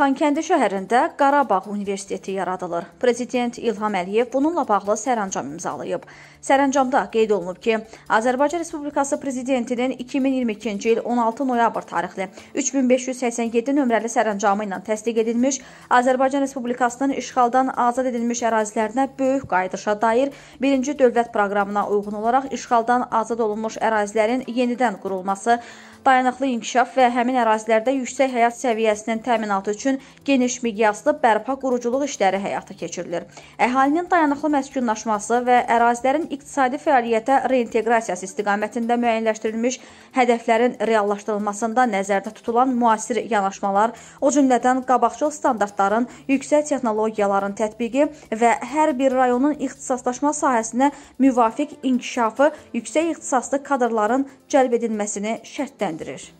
Xankəndi şəhərində Qarabağ Universiteti yaradılır. Prezident İlham Əliyev bununla bağlı sərəncam imzalayıb. Sərəncamda qeyd olunub ki, Azərbaycan Respublikası Prezidentinin 2022-ci il 16 noyabr tarixli 3587 nömrəli sərəncamı ilə təsdiq edilmiş Azərbaycan Respublikasının işğaldan azad edilmiş ərazilərinə böyük qayıdışa dair 1-ci dövlət proqramına uyğun olaraq işğaldan azad olunmuş ərazilərin yenidən qurulması, dayanıqlı inkişaf və həmin ərazilərdə yüksək həyat səviyyəsinin təminatı üçün üçün geniş miqyaslı bərpa quruculuq işləri həyata keçirilir. Əhalinin dayanıqlı məskunlaşması və ərazilərin iqtisadi fəaliyyətə reinteqrasiyası istiqamətində müəyyənləşdirilmiş hədəflərin reallaşdırılmasında nəzərdə tutulan müasir yanaşmalar, o cümlədən qabaqcıl standartların, yüksək texnologiyaların tətbiqi və hər bir rayonun ixtisaslaşma sahəsinə müvafiq inkişafı, yüksək ixtisaslı kadrların cəlb edilməsini şərtləndirir.